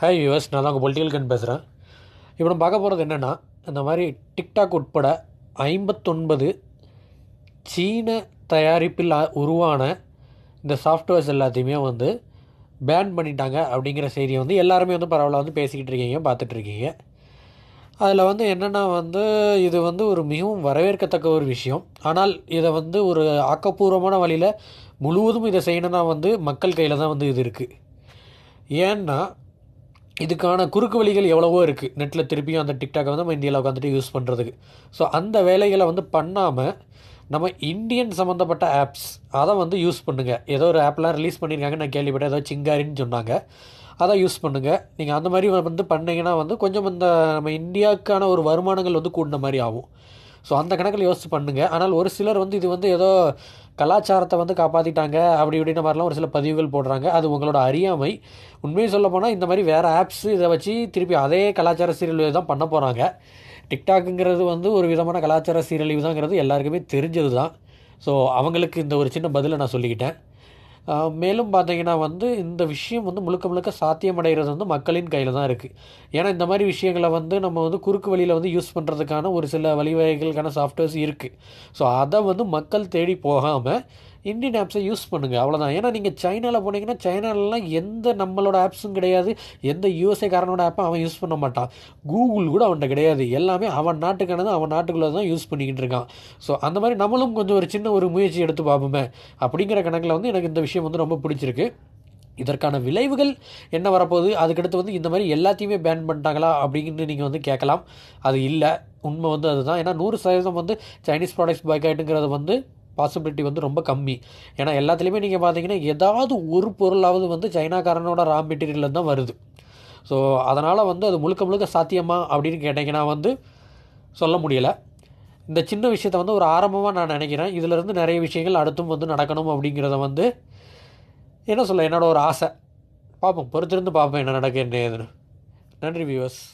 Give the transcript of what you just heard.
hi viewers நான் தான் உங்கள் கன் பேசுகிறேன் இப்போ நம்ம பார்க்க போகிறது என்னென்னா இந்த மாதிரி டிக்டாக் உட்பட ஐம்பத்தொன்பது சீன தயாரிப்பில் உருவான இந்த சாஃப்ட்வேர்ஸ் எல்லாத்தையுமே வந்து பேன் பண்ணிட்டாங்க அப்படிங்கிற செய்தியை வந்து எல்லாருமே வந்து பரவாயில்ல வந்து பேசிக்கிட்டு இருக்கீங்க பார்த்துட்ருக்கீங்க அதில் வந்து என்னென்னா வந்து இது வந்து ஒரு மிகவும் வரவேற்கத்தக்க ஒரு விஷயம் ஆனால் இதை வந்து ஒரு ஆக்கப்பூர்வமான வழியில் முழுவதும் இதை செய்யணும்னா வந்து மக்கள் கையில் தான் வந்து இது இருக்குது ஏன்னா இதுக்கான குறுக்கு வழிகள் எவ்வளவோ இருக்குது நெட்டில் திருப்பியும் அந்த டிக்டாக்கை வந்து நம்ம இந்தியாவில் உட்காந்துட்டு யூஸ் பண்ணுறதுக்கு ஸோ அந்த வேலைகளை வந்து பண்ணாமல் நம்ம இந்தியன் சம்மந்தப்பட்ட ஆப்ஸ் அதை வந்து யூஸ் பண்ணுங்கள் ஏதோ ஒரு ஆப்லாம் ரிலீஸ் பண்ணியிருக்காங்க நான் கேள்விப்பட்டேன் ஏதோ சிங்காரின்னு சொன்னாங்க அதை யூஸ் பண்ணுங்கள் நீங்கள் அந்த மாதிரி வந்து பண்ணிங்கன்னா வந்து கொஞ்சம் இந்த நம்ம இந்தியாவுக்கான ஒரு வருமானங்கள் வந்து கூடின மாதிரி ஆகும் ஸோ அந்த கணக்கில் யோசிச்சு பண்ணுங்கள் ஆனால் ஒரு சிலர் வந்து இது வந்து ஏதோ கலாச்சாரத்தை வந்து காப்பாற்றிட்டாங்க அப்படி இப்படின்ன மாதிரிலாம் ஒரு சில பதிவுகள் போடுறாங்க அது உங்களோட அறியாமை உண்மையை சொல்ல போனால் இந்த மாதிரி வேறு ஆப்ஸ் இதை வச்சு திருப்பி அதே கலாச்சார சீரியல் தான் பண்ண போகிறாங்க டிக்டாக்குங்கிறது வந்து ஒரு விதமான கலாச்சார சீரழிவு தாங்கிறது எல்லாருக்குமே தெரிஞ்சது தான் ஸோ அவங்களுக்கு இந்த ஒரு சின்ன பதிலை நான் சொல்லிக்கிட்டேன் மேலும் பார்த்தீங்கன்னா வந்து இந்த விஷயம் வந்து முழுக்க முழுக்க சாத்தியமடைகிறது வந்து மக்களின் கையில் தான் இருக்குது ஏன்னா இந்த மாதிரி விஷயங்களை வந்து நம்ம வந்து குறுக்கு வழியில் வந்து யூஸ் பண்ணுறதுக்கான ஒரு சில வழிவகைகளுக்கான சாஃப்ட்வேர்ஸ் இருக்குது ஸோ அதை வந்து மக்கள் தேடி போகாமல் இந்தியன் ஆப்ஸை யூஸ் பண்ணுங்கள் அவ்வளோதான் ஏன்னா நீங்கள் சைனாவில் போனீங்கன்னா சைனாலலாம் எந்த நம்மளோட ஆப்ஸும் கிடையாது எந்த யூஎஸ்ஏ காரனோட ஆப்பும் அவன் யூஸ் பண்ண மாட்டான் கூகுள் கூட அவன்கிட்ட கிடையாது எல்லாமே அவன் நாட்டுக்கானது அவன் நாட்டுக்குள்ளே தான் யூஸ் பண்ணிக்கிட்டு இருக்கான் ஸோ அந்த மாதிரி நம்மளும் கொஞ்சம் ஒரு சின்ன ஒரு முயற்சி எடுத்து பார்ப்போமே அப்படிங்கிற கணக்கில் வந்து எனக்கு இந்த விஷயம் வந்து ரொம்ப பிடிச்சிருக்கு இதற்கான விளைவுகள் என்ன வரப்போகுது அதுக்கடுத்து வந்து இந்த மாதிரி எல்லாத்தையுமே பேன் பண்ணிட்டாங்களா அப்படின்னு நீங்கள் வந்து கேட்கலாம் அது இல்லை உண்மை வந்து அதுதான் ஏன்னா நூறு சதவீதம் வந்து சைனீஸ் ப்ராடக்ட்ஸ் பைக் வந்து பாசிபிலிட்டி வந்து ரொம்ப கம்மி ஏன்னா எல்லாத்துலேயுமே நீங்கள் பார்த்தீங்கன்னா ஏதாவது ஒரு பொருளாவது வந்து சைனாக்காரனோட ரா மெட்டீரியலில் தான் வருது ஸோ அதனால் வந்து அது முழுக்க முழுக்க சாத்தியமா அப்படின்னு கேட்டிங்கன்னா வந்து சொல்ல முடியலை இந்த சின்ன விஷயத்த வந்து ஒரு ஆரம்பமாக நான் நினைக்கிறேன் இதிலேருந்து நிறைய விஷயங்கள் அடுத்தும் வந்து நடக்கணும் அப்படிங்கிறத வந்து என்ன சொல்ல என்னோடய ஒரு ஆசை பார்ப்போம் பொறுத்திருந்து பார்ப்போம் என்ன நடக்க என்ன ஏதுன்னு நன்றி வியூவர்ஸ்